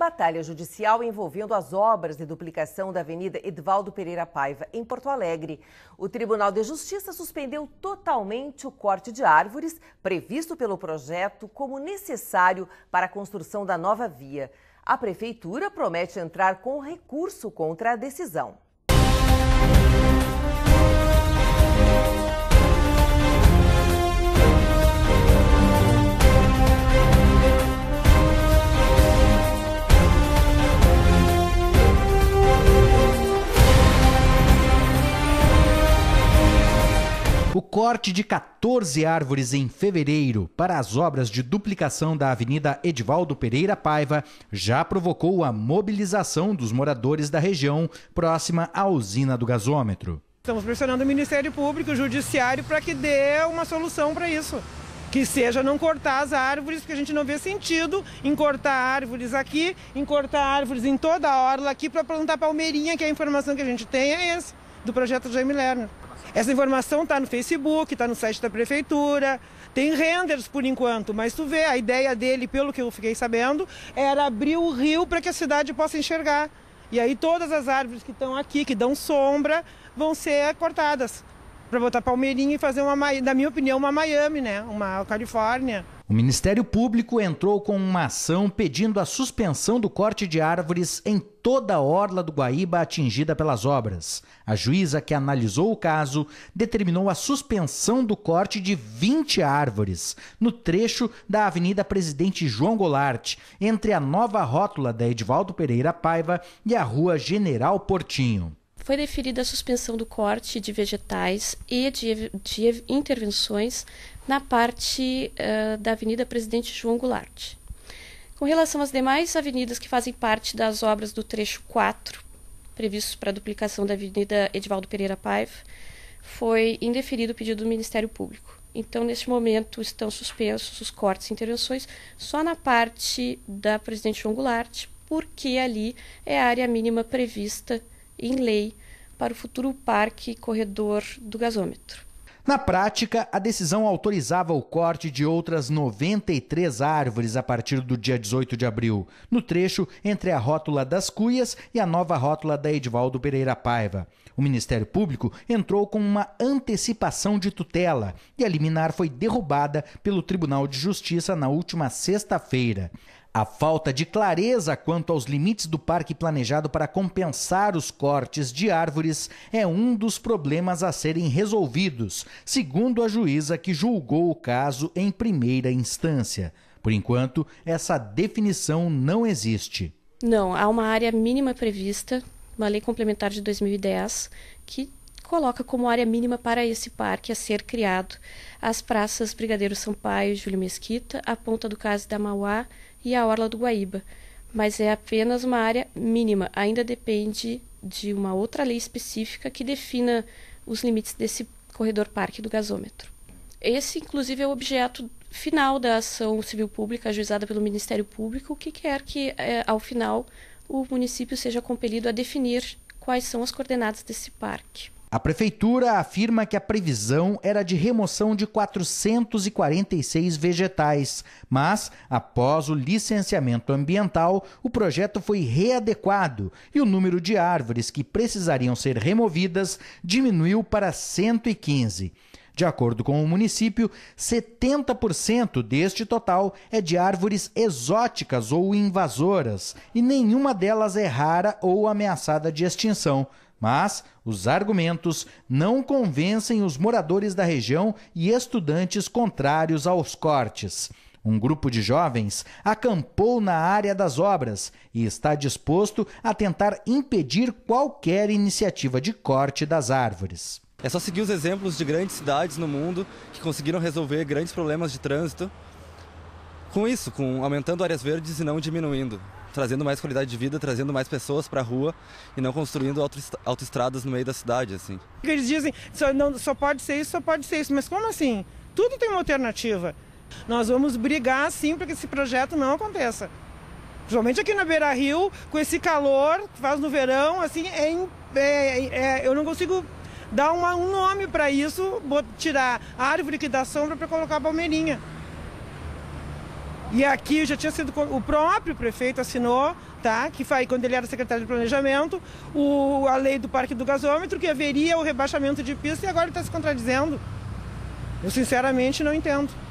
Batalha judicial envolvendo as obras de duplicação da Avenida Edvaldo Pereira Paiva, em Porto Alegre. O Tribunal de Justiça suspendeu totalmente o corte de árvores previsto pelo projeto como necessário para a construção da nova via. A Prefeitura promete entrar com recurso contra a decisão. corte de 14 árvores em fevereiro para as obras de duplicação da Avenida Edivaldo Pereira Paiva já provocou a mobilização dos moradores da região próxima à usina do gasômetro. Estamos pressionando o Ministério Público, o Judiciário, para que dê uma solução para isso. Que seja não cortar as árvores, porque a gente não vê sentido em cortar árvores aqui, em cortar árvores em toda a orla aqui para plantar palmeirinha, que a informação que a gente tem é essa do projeto Jaime Lerner. Essa informação está no Facebook, está no site da prefeitura, tem renders por enquanto, mas tu vê, a ideia dele, pelo que eu fiquei sabendo, era abrir o rio para que a cidade possa enxergar. E aí todas as árvores que estão aqui, que dão sombra, vão ser cortadas para botar Palmeirinha e fazer uma, na minha opinião, uma Miami, né? Uma Califórnia. O Ministério Público entrou com uma ação pedindo a suspensão do corte de árvores em toda a orla do Guaíba atingida pelas obras. A juíza que analisou o caso determinou a suspensão do corte de 20 árvores no trecho da Avenida Presidente João Goulart, entre a nova rótula da Edvaldo Pereira Paiva e a Rua General Portinho foi deferida a suspensão do corte de vegetais e de, de intervenções na parte uh, da Avenida Presidente João Goulart. Com relação às demais avenidas que fazem parte das obras do trecho 4, previsto para a duplicação da Avenida Edivaldo Pereira Paiva, foi indeferido o pedido do Ministério Público. Então, neste momento, estão suspensos os cortes e intervenções só na parte da Presidente João Goulart, porque ali é a área mínima prevista em lei para o futuro parque corredor do gasômetro. Na prática, a decisão autorizava o corte de outras 93 árvores a partir do dia 18 de abril, no trecho entre a rótula das Cuias e a nova rótula da Edvaldo Pereira Paiva. O Ministério Público entrou com uma antecipação de tutela e a liminar foi derrubada pelo Tribunal de Justiça na última sexta-feira. A falta de clareza quanto aos limites do parque planejado para compensar os cortes de árvores é um dos problemas a serem resolvidos, segundo a juíza que julgou o caso em primeira instância. Por enquanto, essa definição não existe. Não, há uma área mínima prevista, uma lei complementar de 2010, que coloca como área mínima para esse parque a ser criado as praças Brigadeiro Sampaio, Júlio Mesquita, a Ponta do Caso da Mauá, e a orla do Guaíba, mas é apenas uma área mínima, ainda depende de uma outra lei específica que defina os limites desse corredor parque do gasômetro. Esse, inclusive, é o objeto final da ação civil pública ajuizada pelo Ministério Público, que quer que, eh, ao final, o município seja compelido a definir quais são as coordenadas desse parque. A prefeitura afirma que a previsão era de remoção de 446 vegetais, mas, após o licenciamento ambiental, o projeto foi readequado e o número de árvores que precisariam ser removidas diminuiu para 115. De acordo com o município, 70% deste total é de árvores exóticas ou invasoras, e nenhuma delas é rara ou ameaçada de extinção. Mas os argumentos não convencem os moradores da região e estudantes contrários aos cortes. Um grupo de jovens acampou na área das obras e está disposto a tentar impedir qualquer iniciativa de corte das árvores. É só seguir os exemplos de grandes cidades no mundo que conseguiram resolver grandes problemas de trânsito. Com isso, com aumentando áreas verdes e não diminuindo, trazendo mais qualidade de vida, trazendo mais pessoas para a rua e não construindo autoestradas no meio da cidade, assim. Eles dizem, só, não, só pode ser isso, só pode ser isso, mas como assim? Tudo tem uma alternativa. Nós vamos brigar sim para que esse projeto não aconteça. Principalmente aqui na Beira Rio, com esse calor que faz no verão, assim, é, é, é, é eu não consigo dar uma, um nome para isso, tirar a árvore que dá sombra para colocar a palmeirinha. E aqui já tinha sido o próprio prefeito assinou, tá? Que foi quando ele era secretário de planejamento, o, a lei do parque do gasômetro que haveria o rebaixamento de pista e agora ele está se contradizendo. Eu sinceramente não entendo.